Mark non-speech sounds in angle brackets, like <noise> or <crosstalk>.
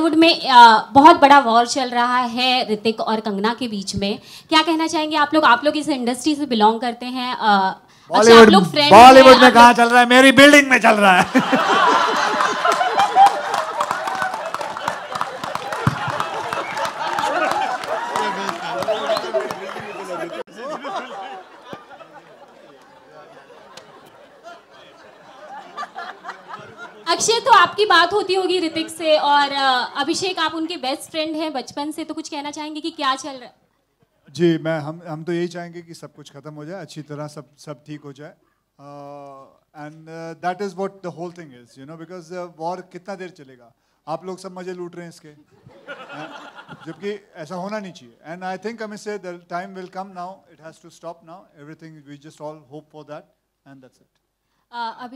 बॉलीवुड में बहुत बड़ा वॉर चल रहा है ऋतिक और कंगना के बीच में क्या कहना चाहेंगे आप लोग आप लोग इस इंडस्ट्री से बिलोंग करते हैं बॉलीवुड अच्छा, बॉलीवुड में कहा चल रहा है मेरी बिल्डिंग में चल रहा है <laughs> अक्षय तो आपकी बात होती होगी ऋतिक से और अभिषेक आप उनके बेस्ट फ्रेंड हैं बचपन से तो कुछ कहना चाहेंगे कि क्या चल रहा है जी मैं हम हम तो यही चाहेंगे कि सब कुछ खत्म हो जाए अच्छी तरह सब सब ठीक हो जाए and that is what the whole thing is you know because war कितना देर चलेगा आप लोग सब मजे लूट रहे हैं इसके जबकि ऐसा होना नहीं चाहिए एंड आई थिंक हम से time will come now it has to stop now everything we just all hope for that and that's it